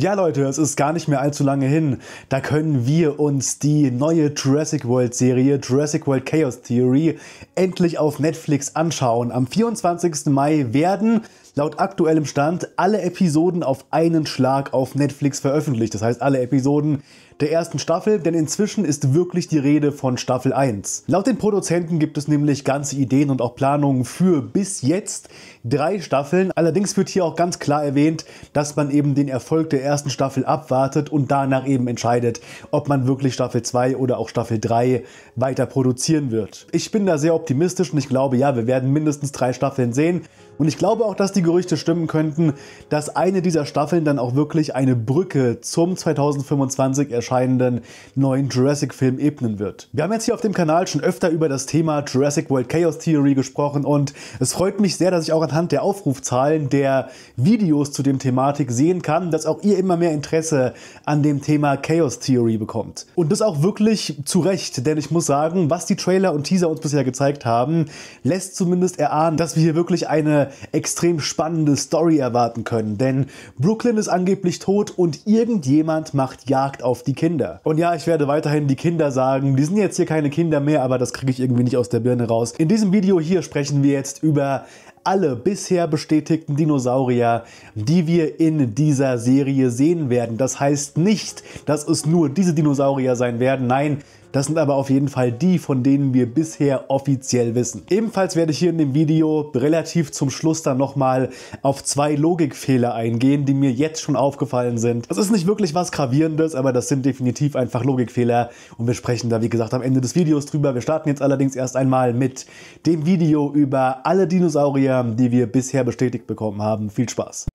Ja Leute, es ist gar nicht mehr allzu lange hin. Da können wir uns die neue Jurassic World Serie Jurassic World Chaos Theory endlich auf Netflix anschauen. Am 24. Mai werden laut aktuellem Stand alle Episoden auf einen Schlag auf Netflix veröffentlicht. Das heißt, alle Episoden der ersten Staffel, denn inzwischen ist wirklich die Rede von Staffel 1. Laut den Produzenten gibt es nämlich ganze Ideen und auch Planungen für bis jetzt drei Staffeln. Allerdings wird hier auch ganz klar erwähnt, dass man eben den Erfolg der ersten Staffel abwartet und danach eben entscheidet, ob man wirklich Staffel 2 oder auch Staffel 3 weiter produzieren wird. Ich bin da sehr optimistisch und ich glaube, ja, wir werden mindestens drei Staffeln sehen. Und ich glaube auch, dass die Gerüchte stimmen könnten, dass eine dieser Staffeln dann auch wirklich eine Brücke zum 2025 erscheint erscheinenden neuen Jurassic-Film ebnen wird. Wir haben jetzt hier auf dem Kanal schon öfter über das Thema Jurassic World Chaos Theory gesprochen und es freut mich sehr, dass ich auch anhand der Aufrufzahlen der Videos zu dem Thematik sehen kann, dass auch ihr immer mehr Interesse an dem Thema Chaos Theory bekommt. Und das auch wirklich zu Recht, denn ich muss sagen, was die Trailer und Teaser uns bisher gezeigt haben, lässt zumindest erahnen, dass wir hier wirklich eine extrem spannende Story erwarten können. Denn Brooklyn ist angeblich tot und irgendjemand macht Jagd auf die Kinder. Und ja, ich werde weiterhin die Kinder sagen. Die sind jetzt hier keine Kinder mehr, aber das kriege ich irgendwie nicht aus der Birne raus. In diesem Video hier sprechen wir jetzt über alle bisher bestätigten Dinosaurier, die wir in dieser Serie sehen werden. Das heißt nicht, dass es nur diese Dinosaurier sein werden. Nein, das sind aber auf jeden Fall die, von denen wir bisher offiziell wissen. Ebenfalls werde ich hier in dem Video relativ zum Schluss dann nochmal auf zwei Logikfehler eingehen, die mir jetzt schon aufgefallen sind. Das ist nicht wirklich was Gravierendes, aber das sind definitiv einfach Logikfehler und wir sprechen da wie gesagt am Ende des Videos drüber. Wir starten jetzt allerdings erst einmal mit dem Video über alle Dinosaurier, die wir bisher bestätigt bekommen haben. Viel Spaß!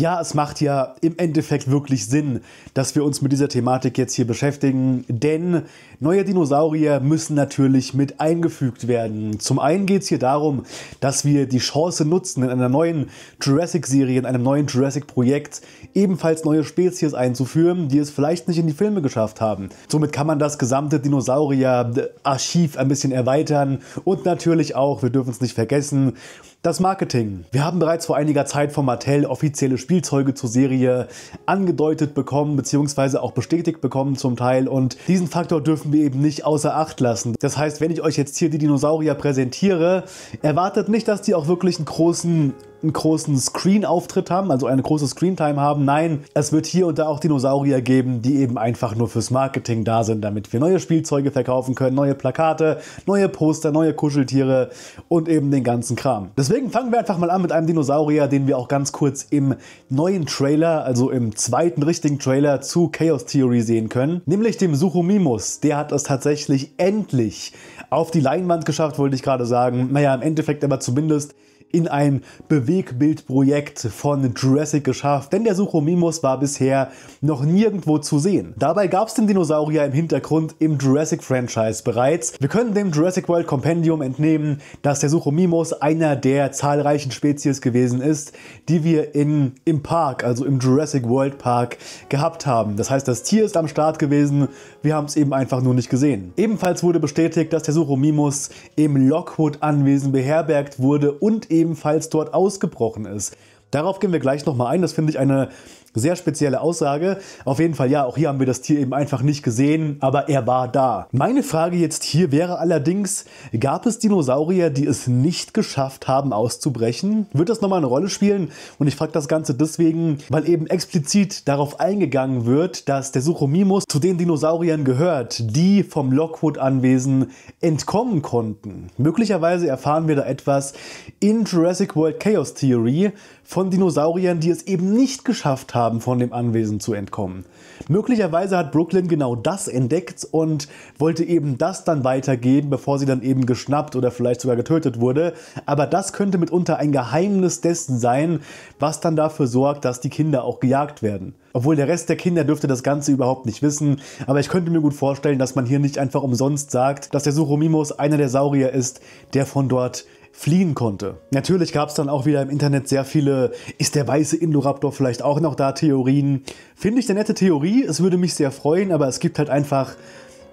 ja, es macht ja im Endeffekt wirklich Sinn, dass wir uns mit dieser Thematik jetzt hier beschäftigen, denn neue Dinosaurier müssen natürlich mit eingefügt werden. Zum einen geht es hier darum, dass wir die Chance nutzen, in einer neuen Jurassic-Serie, in einem neuen Jurassic-Projekt ebenfalls neue Spezies einzuführen, die es vielleicht nicht in die Filme geschafft haben. Somit kann man das gesamte Dinosaurier-Archiv ein bisschen erweitern und natürlich auch, wir dürfen es nicht vergessen, das Marketing. Wir haben bereits vor einiger Zeit von Mattel offizielle Spezies Spielzeuge zur Serie angedeutet bekommen, beziehungsweise auch bestätigt bekommen zum Teil. Und diesen Faktor dürfen wir eben nicht außer Acht lassen. Das heißt, wenn ich euch jetzt hier die Dinosaurier präsentiere, erwartet nicht, dass die auch wirklich einen großen einen großen Screen-Auftritt haben, also eine große Screentime haben. Nein, es wird hier und da auch Dinosaurier geben, die eben einfach nur fürs Marketing da sind, damit wir neue Spielzeuge verkaufen können, neue Plakate, neue Poster, neue Kuscheltiere und eben den ganzen Kram. Deswegen fangen wir einfach mal an mit einem Dinosaurier, den wir auch ganz kurz im neuen Trailer, also im zweiten richtigen Trailer zu Chaos Theory sehen können, nämlich dem Suchumimus. Der hat es tatsächlich endlich auf die Leinwand geschafft, wollte ich gerade sagen. Naja, im Endeffekt aber zumindest in ein Bewegbildprojekt von Jurassic geschafft, denn der Suchomimus war bisher noch nirgendwo zu sehen. Dabei gab es den Dinosaurier im Hintergrund im Jurassic-Franchise bereits. Wir können dem Jurassic World Compendium entnehmen, dass der Suchomimus einer der zahlreichen Spezies gewesen ist, die wir in, im Park, also im Jurassic World Park, gehabt haben. Das heißt, das Tier ist am Start gewesen, wir haben es eben einfach nur nicht gesehen. Ebenfalls wurde bestätigt, dass der Suchomimus im Lockwood-Anwesen beherbergt wurde und eben ebenfalls dort ausgebrochen ist. Darauf gehen wir gleich nochmal ein. Das finde ich eine sehr spezielle Aussage. Auf jeden Fall, ja, auch hier haben wir das Tier eben einfach nicht gesehen, aber er war da. Meine Frage jetzt hier wäre allerdings, gab es Dinosaurier, die es nicht geschafft haben auszubrechen? Wird das nochmal eine Rolle spielen? Und ich frage das Ganze deswegen, weil eben explizit darauf eingegangen wird, dass der Suchomimus zu den Dinosauriern gehört, die vom Lockwood-Anwesen entkommen konnten. Möglicherweise erfahren wir da etwas in Jurassic World Chaos Theory von Dinosauriern, die es eben nicht geschafft haben, haben, von dem Anwesen zu entkommen. Möglicherweise hat Brooklyn genau das entdeckt und wollte eben das dann weitergeben, bevor sie dann eben geschnappt oder vielleicht sogar getötet wurde. Aber das könnte mitunter ein Geheimnis dessen sein, was dann dafür sorgt, dass die Kinder auch gejagt werden. Obwohl der Rest der Kinder dürfte das Ganze überhaupt nicht wissen, aber ich könnte mir gut vorstellen, dass man hier nicht einfach umsonst sagt, dass der Suchomimus einer der Saurier ist, der von dort fliehen konnte. Natürlich gab es dann auch wieder im Internet sehr viele, ist der weiße Indoraptor vielleicht auch noch da, Theorien. Finde ich eine nette Theorie, es würde mich sehr freuen, aber es gibt halt einfach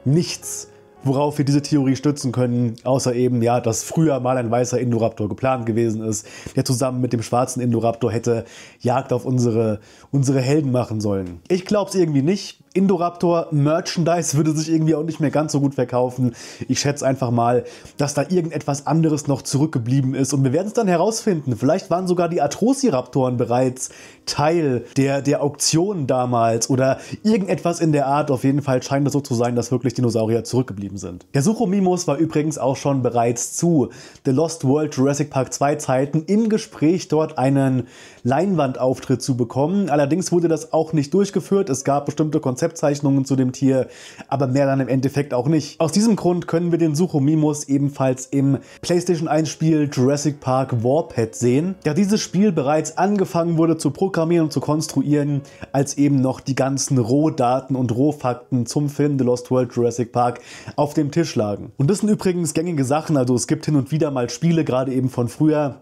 nichts, worauf wir diese Theorie stützen können, außer eben, ja, dass früher mal ein weißer Indoraptor geplant gewesen ist, der zusammen mit dem schwarzen Indoraptor hätte Jagd auf unsere, unsere Helden machen sollen. Ich glaube es irgendwie nicht. Indoraptor Merchandise würde sich irgendwie auch nicht mehr ganz so gut verkaufen. Ich schätze einfach mal, dass da irgendetwas anderes noch zurückgeblieben ist und wir werden es dann herausfinden. Vielleicht waren sogar die Atrociraptoren bereits Teil der, der Auktion damals oder irgendetwas in der Art. Auf jeden Fall scheint es so zu sein, dass wirklich Dinosaurier zurückgeblieben geblieben sind. Der Suchomimus war übrigens auch schon bereits zu The Lost World Jurassic Park 2 Zeiten im Gespräch, dort einen Leinwandauftritt zu bekommen. Allerdings wurde das auch nicht durchgeführt. Es gab bestimmte Konzeptzeichnungen zu dem Tier, aber mehr dann im Endeffekt auch nicht. Aus diesem Grund können wir den Suchomimus ebenfalls im PlayStation 1 Spiel Jurassic Park Warpad sehen, da dieses Spiel bereits angefangen wurde zu programmieren und zu konstruieren, als eben noch die ganzen Rohdaten und Rohfakten zum Film The Lost World Jurassic Park auf dem Tisch lagen. Und das sind übrigens gängige Sachen, also es gibt hin und wieder mal Spiele, gerade eben von früher,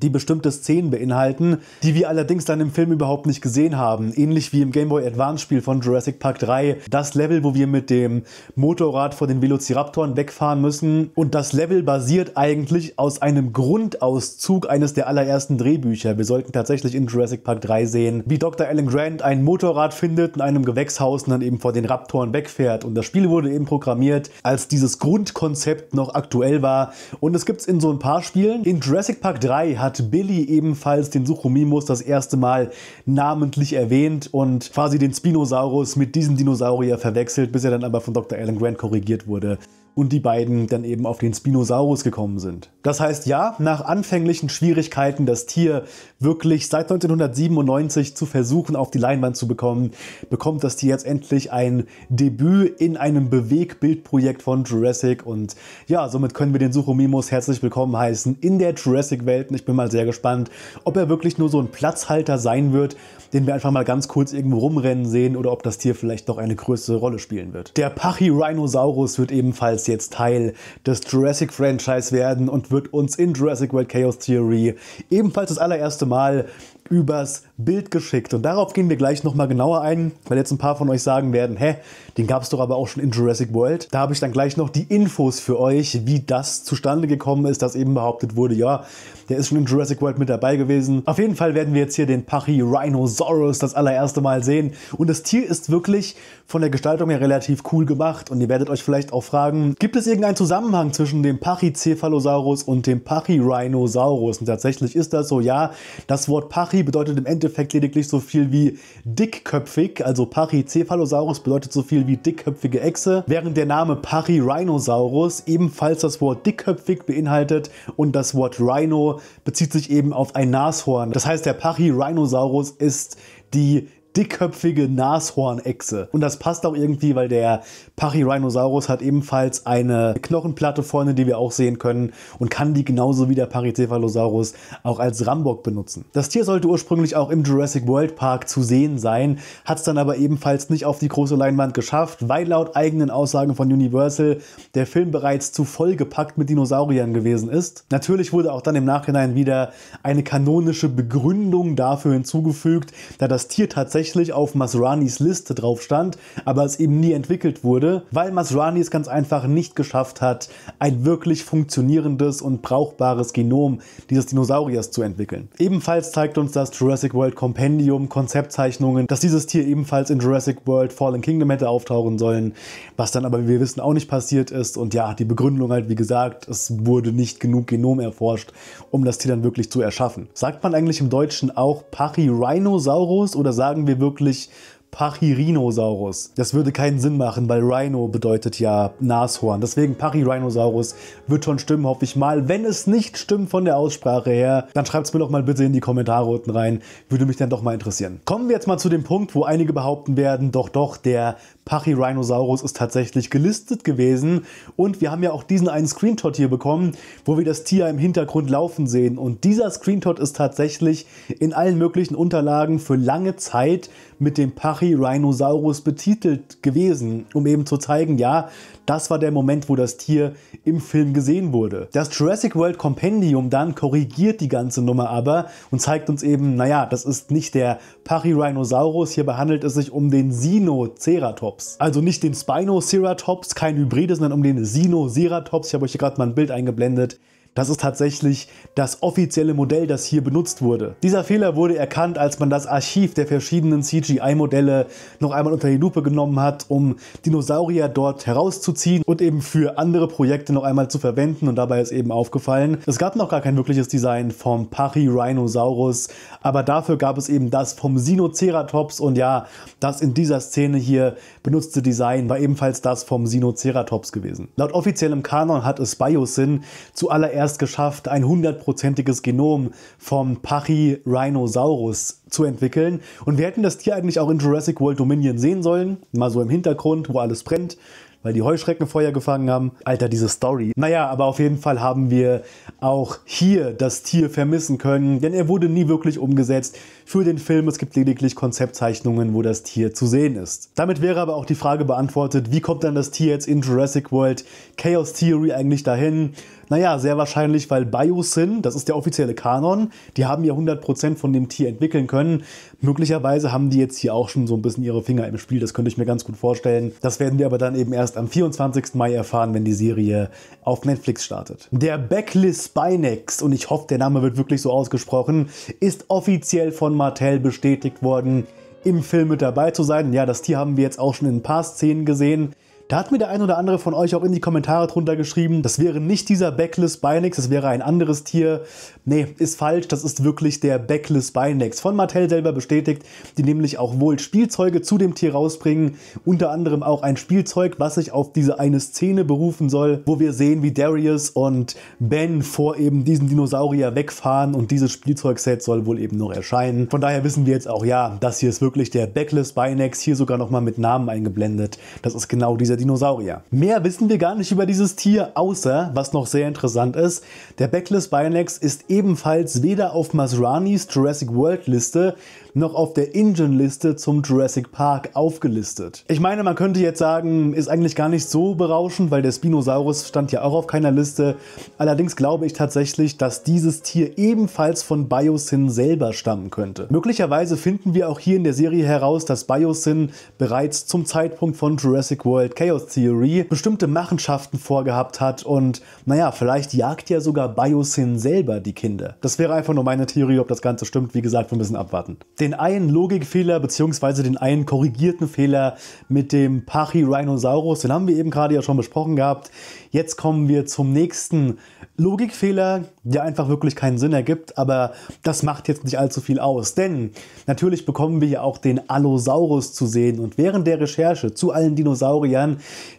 die bestimmte Szenen beinhalten, die wir allerdings dann im Film überhaupt nicht gesehen haben. Ähnlich wie im Game Boy Advance Spiel von Jurassic Park 3. Das Level, wo wir mit dem Motorrad vor den Velociraptoren wegfahren müssen. Und das Level basiert eigentlich aus einem Grundauszug eines der allerersten Drehbücher. Wir sollten tatsächlich in Jurassic Park 3 sehen, wie Dr. Alan Grant ein Motorrad findet in einem Gewächshaus und dann eben vor den Raptoren wegfährt. Und das Spiel wurde eben programmiert, als dieses Grundkonzept noch aktuell war. Und es gibt es in so ein paar Spielen. In Jurassic Park 3 hat Billy ebenfalls den Suchomimus das erste Mal namentlich erwähnt und quasi den Spinosaurus mit diesem Dinosaurier verwechselt, bis er dann aber von Dr. Alan Grant korrigiert wurde und die beiden dann eben auf den Spinosaurus gekommen sind. Das heißt, ja, nach anfänglichen Schwierigkeiten, das Tier wirklich seit 1997 zu versuchen, auf die Leinwand zu bekommen, bekommt das Tier jetzt endlich ein Debüt in einem Bewegbildprojekt von Jurassic und ja, somit können wir den Suchomimus herzlich willkommen heißen in der Jurassic-Welt und ich bin mal sehr gespannt, ob er wirklich nur so ein Platzhalter sein wird, den wir einfach mal ganz kurz irgendwo rumrennen sehen oder ob das Tier vielleicht doch eine größere Rolle spielen wird. Der Pachyrhinosaurus wird ebenfalls ebenfalls jetzt Teil des Jurassic-Franchise werden und wird uns in Jurassic World Chaos Theory ebenfalls das allererste Mal übers Bild geschickt. Und darauf gehen wir gleich nochmal genauer ein, weil jetzt ein paar von euch sagen werden, hä, den gab es doch aber auch schon in Jurassic World. Da habe ich dann gleich noch die Infos für euch, wie das zustande gekommen ist, dass eben behauptet wurde, ja, der ist schon in Jurassic World mit dabei gewesen. Auf jeden Fall werden wir jetzt hier den Pachyrhinosaurus das allererste Mal sehen. Und das Tier ist wirklich von der Gestaltung her relativ cool gemacht. Und ihr werdet euch vielleicht auch fragen, gibt es irgendeinen Zusammenhang zwischen dem Pachycephalosaurus und dem Pachyrhinosaurus? Und tatsächlich ist das so, ja. Das Wort Pachy bedeutet im Endeffekt Endeffekt lediglich so viel wie dickköpfig, also Pachycephalosaurus bedeutet so viel wie dickköpfige Echse, während der Name Parirhinosaurus ebenfalls das Wort dickköpfig beinhaltet und das Wort Rhino bezieht sich eben auf ein Nashorn. Das heißt, der Parirhinosaurus ist die dickköpfige Nashornechse. Und das passt auch irgendwie, weil der Pachyrhinosaurus hat ebenfalls eine Knochenplatte vorne, die wir auch sehen können und kann die genauso wie der Pachycephalosaurus auch als Rambock benutzen. Das Tier sollte ursprünglich auch im Jurassic World Park zu sehen sein, hat es dann aber ebenfalls nicht auf die große Leinwand geschafft, weil laut eigenen Aussagen von Universal der Film bereits zu vollgepackt mit Dinosauriern gewesen ist. Natürlich wurde auch dann im Nachhinein wieder eine kanonische Begründung dafür hinzugefügt, da das Tier tatsächlich tatsächlich auf Masranis Liste drauf stand, aber es eben nie entwickelt wurde, weil Masrani es ganz einfach nicht geschafft hat, ein wirklich funktionierendes und brauchbares Genom dieses Dinosauriers zu entwickeln. Ebenfalls zeigt uns das Jurassic World Compendium Konzeptzeichnungen, dass dieses Tier ebenfalls in Jurassic World Fallen Kingdom hätte auftauchen sollen, was dann aber, wie wir wissen, auch nicht passiert ist. Und ja, die Begründung halt, wie gesagt, es wurde nicht genug Genom erforscht, um das Tier dann wirklich zu erschaffen. Sagt man eigentlich im Deutschen auch Pachyrhinosaurus oder sagen wir wir wirklich Pachyrhinosaurus. Das würde keinen Sinn machen, weil Rhino bedeutet ja Nashorn. Deswegen Pachyrhinosaurus wird schon stimmen, hoffe ich mal. Wenn es nicht stimmt von der Aussprache her, dann schreibt es mir doch mal bitte in die Kommentare unten rein. Würde mich dann doch mal interessieren. Kommen wir jetzt mal zu dem Punkt, wo einige behaupten werden, doch, doch, der Pachyrhinosaurus ist tatsächlich gelistet gewesen. Und wir haben ja auch diesen einen Screenshot hier bekommen, wo wir das Tier im Hintergrund laufen sehen. Und dieser Screenshot ist tatsächlich in allen möglichen Unterlagen für lange Zeit mit dem Pachyrhinosaurus betitelt gewesen, um eben zu zeigen, ja, das war der Moment, wo das Tier im Film gesehen wurde. Das Jurassic World Compendium dann korrigiert die ganze Nummer aber und zeigt uns eben, naja, das ist nicht der Pachyrhinosaurus, hier behandelt es sich um den Sinoceratops. Also nicht den Spinoceratops, kein Hybrid, sondern um den Sinoceratops. Ich habe euch hier gerade mal ein Bild eingeblendet das ist tatsächlich das offizielle Modell, das hier benutzt wurde. Dieser Fehler wurde erkannt, als man das Archiv der verschiedenen CGI-Modelle noch einmal unter die Lupe genommen hat, um Dinosaurier dort herauszuziehen und eben für andere Projekte noch einmal zu verwenden. Und dabei ist eben aufgefallen, es gab noch gar kein wirkliches Design vom Pachyrhinosaurus, aber dafür gab es eben das vom Sinoceratops. Und ja, das in dieser Szene hier benutzte Design war ebenfalls das vom Sinoceratops gewesen. Laut offiziellem Kanon hat es Biosyn zuallererst erst geschafft, ein hundertprozentiges Genom vom Pachyrhinosaurus zu entwickeln. Und wir hätten das Tier eigentlich auch in Jurassic World Dominion sehen sollen, mal so im Hintergrund, wo alles brennt weil die Heuschrecken Feuer gefangen haben. Alter, diese Story. Naja, aber auf jeden Fall haben wir auch hier das Tier vermissen können, denn er wurde nie wirklich umgesetzt für den Film. Es gibt lediglich Konzeptzeichnungen, wo das Tier zu sehen ist. Damit wäre aber auch die Frage beantwortet, wie kommt dann das Tier jetzt in Jurassic World Chaos Theory eigentlich dahin? Naja, sehr wahrscheinlich, weil Biosyn, das ist der offizielle Kanon, die haben ja 100% von dem Tier entwickeln können. Möglicherweise haben die jetzt hier auch schon so ein bisschen ihre Finger im Spiel, das könnte ich mir ganz gut vorstellen. Das werden wir aber dann eben erst am 24. Mai erfahren, wenn die Serie auf Netflix startet. Der Backlist Spinex, und ich hoffe, der Name wird wirklich so ausgesprochen, ist offiziell von Martell bestätigt worden im Film mit dabei zu sein. Ja, das Tier haben wir jetzt auch schon in ein paar Szenen gesehen. Da hat mir der ein oder andere von euch auch in die Kommentare drunter geschrieben, das wäre nicht dieser Backless Binex, das wäre ein anderes Tier. Nee, ist falsch, das ist wirklich der Backless Binex. Von Mattel selber bestätigt, die nämlich auch wohl Spielzeuge zu dem Tier rausbringen. Unter anderem auch ein Spielzeug, was sich auf diese eine Szene berufen soll, wo wir sehen, wie Darius und Ben vor eben diesen Dinosaurier wegfahren und dieses Spielzeugset soll wohl eben noch erscheinen. Von daher wissen wir jetzt auch, ja, das hier ist wirklich der Backless Binex, hier sogar nochmal mit Namen eingeblendet. Das ist genau dieser dieser Dinosaurier. Mehr wissen wir gar nicht über dieses Tier, außer, was noch sehr interessant ist, der Backless Binex ist ebenfalls weder auf Masranis Jurassic World Liste noch auf der Engine-Liste zum Jurassic Park aufgelistet. Ich meine, man könnte jetzt sagen, ist eigentlich gar nicht so berauschend, weil der Spinosaurus stand ja auch auf keiner Liste. Allerdings glaube ich tatsächlich, dass dieses Tier ebenfalls von Biosyn selber stammen könnte. Möglicherweise finden wir auch hier in der Serie heraus, dass Biosyn bereits zum Zeitpunkt von Jurassic World Chaos Theory bestimmte Machenschaften vorgehabt hat und naja, vielleicht jagt ja sogar Biosyn selber die Kinder. Das wäre einfach nur meine Theorie, ob das Ganze stimmt. Wie gesagt, wir müssen abwarten den einen Logikfehler bzw. den einen korrigierten Fehler mit dem Pachyrhinosaurus. Den haben wir eben gerade ja schon besprochen gehabt. Jetzt kommen wir zum nächsten Logikfehler, der einfach wirklich keinen Sinn ergibt, aber das macht jetzt nicht allzu viel aus. Denn natürlich bekommen wir ja auch den Allosaurus zu sehen und während der Recherche zu allen Dinosauriern,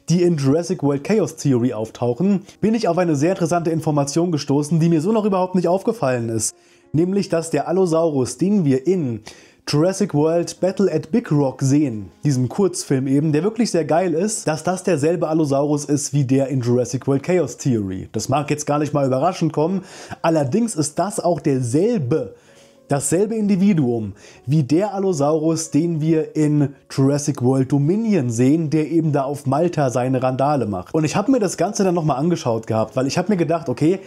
die in Jurassic World Chaos Theory auftauchen, bin ich auf eine sehr interessante Information gestoßen, die mir so noch überhaupt nicht aufgefallen ist nämlich dass der Allosaurus, den wir in Jurassic World Battle at Big Rock sehen, diesem Kurzfilm eben, der wirklich sehr geil ist, dass das derselbe Allosaurus ist wie der in Jurassic World Chaos Theory. Das mag jetzt gar nicht mal überraschend kommen, allerdings ist das auch derselbe dasselbe Individuum wie der Allosaurus, den wir in Jurassic World Dominion sehen, der eben da auf Malta seine Randale macht. Und ich habe mir das Ganze dann nochmal angeschaut gehabt, weil ich habe mir gedacht, okay,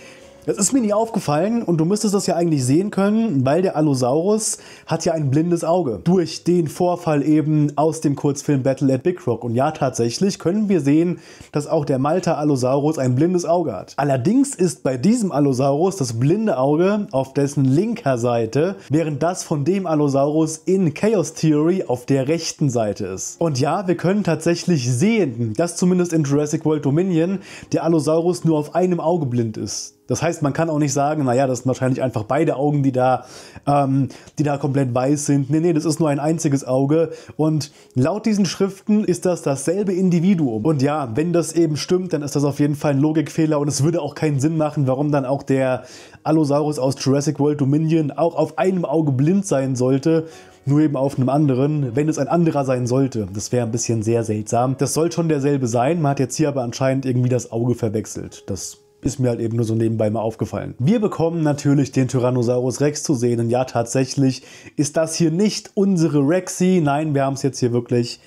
das ist mir nie aufgefallen und du müsstest das ja eigentlich sehen können, weil der Allosaurus hat ja ein blindes Auge. Durch den Vorfall eben aus dem Kurzfilm Battle at Big Rock. Und ja, tatsächlich können wir sehen, dass auch der Malta-Allosaurus ein blindes Auge hat. Allerdings ist bei diesem Allosaurus das blinde Auge auf dessen linker Seite, während das von dem Allosaurus in Chaos Theory auf der rechten Seite ist. Und ja, wir können tatsächlich sehen, dass zumindest in Jurassic World Dominion der Allosaurus nur auf einem Auge blind ist. Das heißt, man kann auch nicht sagen, naja, das sind wahrscheinlich einfach beide Augen, die da, ähm, die da komplett weiß sind. Nee, nee, das ist nur ein einziges Auge. Und laut diesen Schriften ist das dasselbe Individuum. Und ja, wenn das eben stimmt, dann ist das auf jeden Fall ein Logikfehler und es würde auch keinen Sinn machen, warum dann auch der Allosaurus aus Jurassic World Dominion auch auf einem Auge blind sein sollte nur eben auf einem anderen, wenn es ein anderer sein sollte. Das wäre ein bisschen sehr seltsam. Das soll schon derselbe sein, man hat jetzt hier aber anscheinend irgendwie das Auge verwechselt. Das ist mir halt eben nur so nebenbei mal aufgefallen. Wir bekommen natürlich den Tyrannosaurus Rex zu sehen und ja, tatsächlich ist das hier nicht unsere Rexy. Nein, wir haben es jetzt hier wirklich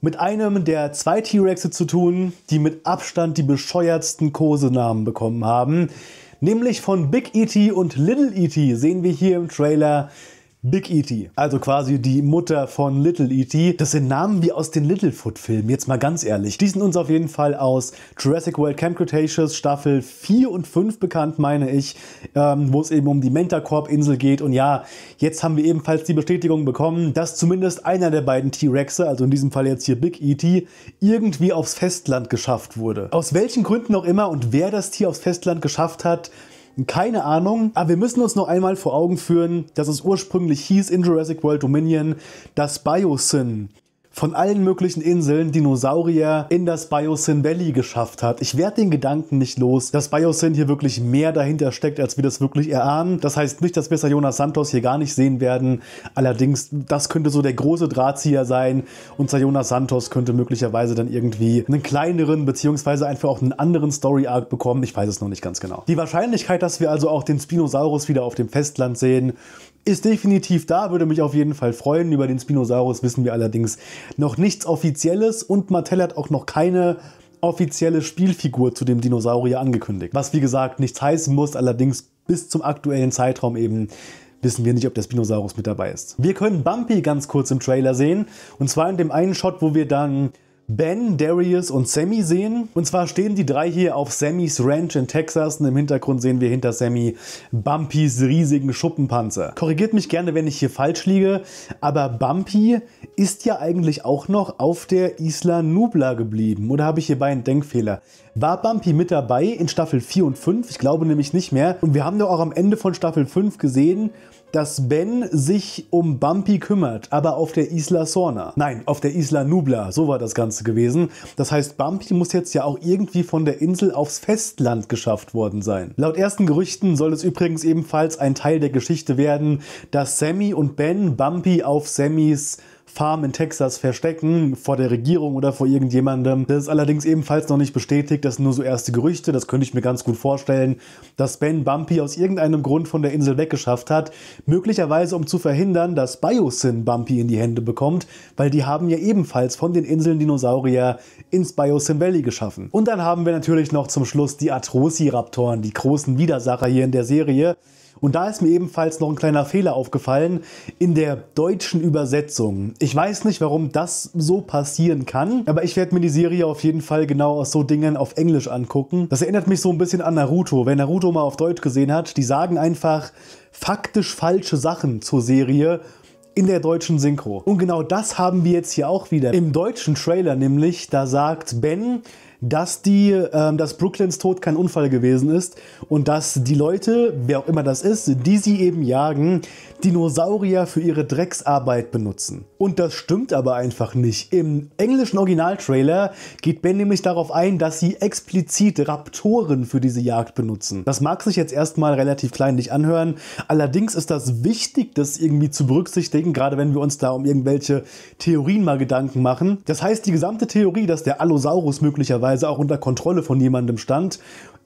mit einem der zwei T-Rexe zu tun, die mit Abstand die bescheuertsten Kosenamen bekommen haben. Nämlich von Big E.T. und Little E.T. sehen wir hier im Trailer Big E.T., also quasi die Mutter von Little E.T. Das sind Namen wie aus den Littlefoot-Filmen, jetzt mal ganz ehrlich. Die sind uns auf jeden Fall aus Jurassic World Camp Cretaceous Staffel 4 und 5 bekannt, meine ich, ähm, wo es eben um die Mentacorp-Insel geht. Und ja, jetzt haben wir ebenfalls die Bestätigung bekommen, dass zumindest einer der beiden T-Rexe, also in diesem Fall jetzt hier Big E.T., irgendwie aufs Festland geschafft wurde. Aus welchen Gründen auch immer und wer das Tier aufs Festland geschafft hat, keine Ahnung. Aber wir müssen uns noch einmal vor Augen führen, dass es ursprünglich hieß in Jurassic World Dominion, dass Biosyn von allen möglichen Inseln Dinosaurier in das Biosyn Valley geschafft hat. Ich werde den Gedanken nicht los, dass Biosyn hier wirklich mehr dahinter steckt, als wir das wirklich erahnen. Das heißt nicht, dass wir Sir Jonas Santos hier gar nicht sehen werden. Allerdings, das könnte so der große Drahtzieher sein und Sir Jonas Santos könnte möglicherweise dann irgendwie einen kleineren beziehungsweise einfach auch einen anderen Story-Arc bekommen. Ich weiß es noch nicht ganz genau. Die Wahrscheinlichkeit, dass wir also auch den Spinosaurus wieder auf dem Festland sehen ist definitiv da, würde mich auf jeden Fall freuen. Über den Spinosaurus wissen wir allerdings noch nichts Offizielles und Mattel hat auch noch keine offizielle Spielfigur zu dem Dinosaurier angekündigt. Was wie gesagt nichts heißen muss, allerdings bis zum aktuellen Zeitraum eben wissen wir nicht, ob der Spinosaurus mit dabei ist. Wir können Bumpy ganz kurz im Trailer sehen und zwar in dem einen Shot, wo wir dann Ben, Darius und Sammy sehen. Und zwar stehen die drei hier auf Sammys Ranch in Texas und im Hintergrund sehen wir hinter Sammy Bumpys riesigen Schuppenpanzer. Korrigiert mich gerne, wenn ich hier falsch liege, aber Bumpy ist ja eigentlich auch noch auf der Isla Nubla geblieben. Oder habe ich hierbei einen Denkfehler? War Bumpy mit dabei in Staffel 4 und 5? Ich glaube nämlich nicht mehr. Und wir haben doch auch am Ende von Staffel 5 gesehen, dass Ben sich um Bumpy kümmert, aber auf der Isla Sorna. Nein, auf der Isla Nubla, so war das Ganze gewesen. Das heißt, Bumpy muss jetzt ja auch irgendwie von der Insel aufs Festland geschafft worden sein. Laut ersten Gerüchten soll es übrigens ebenfalls ein Teil der Geschichte werden, dass Sammy und Ben Bumpy auf Sammys Farm in Texas verstecken, vor der Regierung oder vor irgendjemandem. Das ist allerdings ebenfalls noch nicht bestätigt, das sind nur so erste Gerüchte, das könnte ich mir ganz gut vorstellen, dass Ben Bumpy aus irgendeinem Grund von der Insel weggeschafft hat, möglicherweise um zu verhindern, dass Biosyn Bumpy in die Hände bekommt, weil die haben ja ebenfalls von den Inseln Dinosaurier ins Biosyn Valley geschaffen. Und dann haben wir natürlich noch zum Schluss die Atrociraptoren, die großen Widersacher hier in der Serie, und da ist mir ebenfalls noch ein kleiner Fehler aufgefallen in der deutschen Übersetzung. Ich weiß nicht, warum das so passieren kann, aber ich werde mir die Serie auf jeden Fall genau aus so Dingen auf Englisch angucken. Das erinnert mich so ein bisschen an Naruto. Wer Naruto mal auf Deutsch gesehen hat, die sagen einfach faktisch falsche Sachen zur Serie in der deutschen Synchro. Und genau das haben wir jetzt hier auch wieder. Im deutschen Trailer nämlich, da sagt Ben, dass die, ähm, dass Brooklyns Tod kein Unfall gewesen ist und dass die Leute, wer auch immer das ist, die sie eben jagen, Dinosaurier für ihre Drecksarbeit benutzen. Und das stimmt aber einfach nicht. Im englischen Originaltrailer geht Ben nämlich darauf ein, dass sie explizit Raptoren für diese Jagd benutzen. Das mag sich jetzt erstmal relativ kleinlich anhören, allerdings ist das wichtig, das irgendwie zu berücksichtigen, gerade wenn wir uns da um irgendwelche Theorien mal Gedanken machen. Das heißt, die gesamte Theorie, dass der Allosaurus möglicherweise teilweise auch unter Kontrolle von jemandem stand,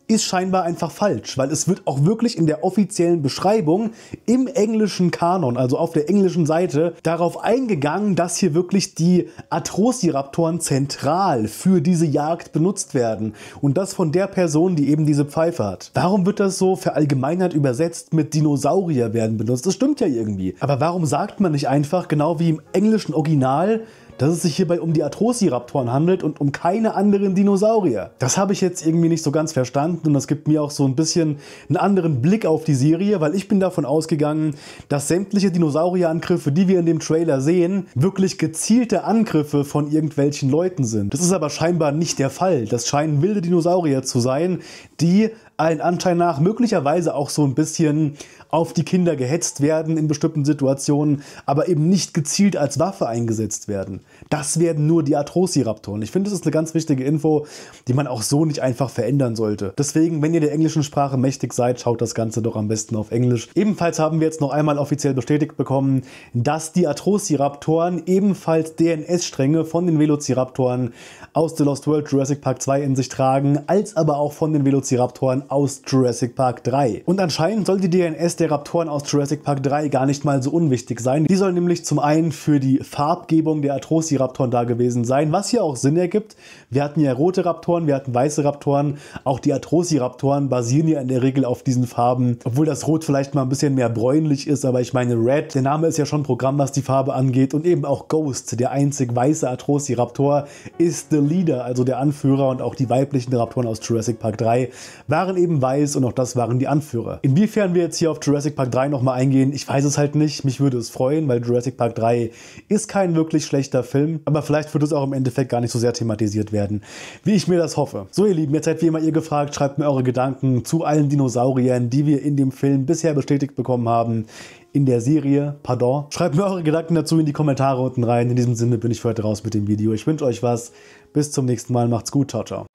ist scheinbar einfach falsch, weil es wird auch wirklich in der offiziellen Beschreibung im englischen Kanon, also auf der englischen Seite, darauf eingegangen, dass hier wirklich die Atrociraptoren zentral für diese Jagd benutzt werden und das von der Person, die eben diese Pfeife hat. Warum wird das so verallgemeinert übersetzt mit Dinosaurier werden benutzt? Das stimmt ja irgendwie. Aber warum sagt man nicht einfach, genau wie im englischen Original, dass es sich hierbei um die Atrociraptoren handelt und um keine anderen Dinosaurier. Das habe ich jetzt irgendwie nicht so ganz verstanden und das gibt mir auch so ein bisschen einen anderen Blick auf die Serie, weil ich bin davon ausgegangen, dass sämtliche Dinosaurierangriffe, die wir in dem Trailer sehen, wirklich gezielte Angriffe von irgendwelchen Leuten sind. Das ist aber scheinbar nicht der Fall. Das scheinen wilde Dinosaurier zu sein, die allen Anschein nach möglicherweise auch so ein bisschen auf die Kinder gehetzt werden in bestimmten Situationen, aber eben nicht gezielt als Waffe eingesetzt werden. Das werden nur die Atrociraptoren. Ich finde, das ist eine ganz wichtige Info, die man auch so nicht einfach verändern sollte. Deswegen, wenn ihr der englischen Sprache mächtig seid, schaut das Ganze doch am besten auf Englisch. Ebenfalls haben wir jetzt noch einmal offiziell bestätigt bekommen, dass die Atrociraptoren ebenfalls DNS-Stränge von den Velociraptoren aus The Lost World Jurassic Park 2 in sich tragen, als aber auch von den Velociraptoren aus Jurassic Park 3. Und anscheinend soll die DNS der Raptoren aus Jurassic Park 3 gar nicht mal so unwichtig sein. Die soll nämlich zum einen für die Farbgebung der Atrociraptoren Raptoren da gewesen sein, was hier auch Sinn ergibt. Wir hatten ja rote Raptoren, wir hatten weiße Raptoren, auch die Atrociraptoren basieren ja in der Regel auf diesen Farben, obwohl das Rot vielleicht mal ein bisschen mehr bräunlich ist, aber ich meine Red, der Name ist ja schon Programm, was die Farbe angeht und eben auch Ghost, der einzig weiße Atrociraptor, ist the Leader, also der Anführer und auch die weiblichen Raptoren aus Jurassic Park 3 waren eben weiß und auch das waren die Anführer. Inwiefern wir jetzt hier auf Jurassic Park 3 nochmal eingehen, ich weiß es halt nicht, mich würde es freuen, weil Jurassic Park 3 ist kein wirklich schlechter Film, können, aber vielleicht wird es auch im Endeffekt gar nicht so sehr thematisiert werden, wie ich mir das hoffe. So ihr Lieben, jetzt seid wie immer ihr gefragt, schreibt mir eure Gedanken zu allen Dinosauriern, die wir in dem Film bisher bestätigt bekommen haben in der Serie, pardon. Schreibt mir eure Gedanken dazu in die Kommentare unten rein. In diesem Sinne bin ich für heute raus mit dem Video. Ich wünsche euch was. Bis zum nächsten Mal. Macht's gut. Ciao, ciao.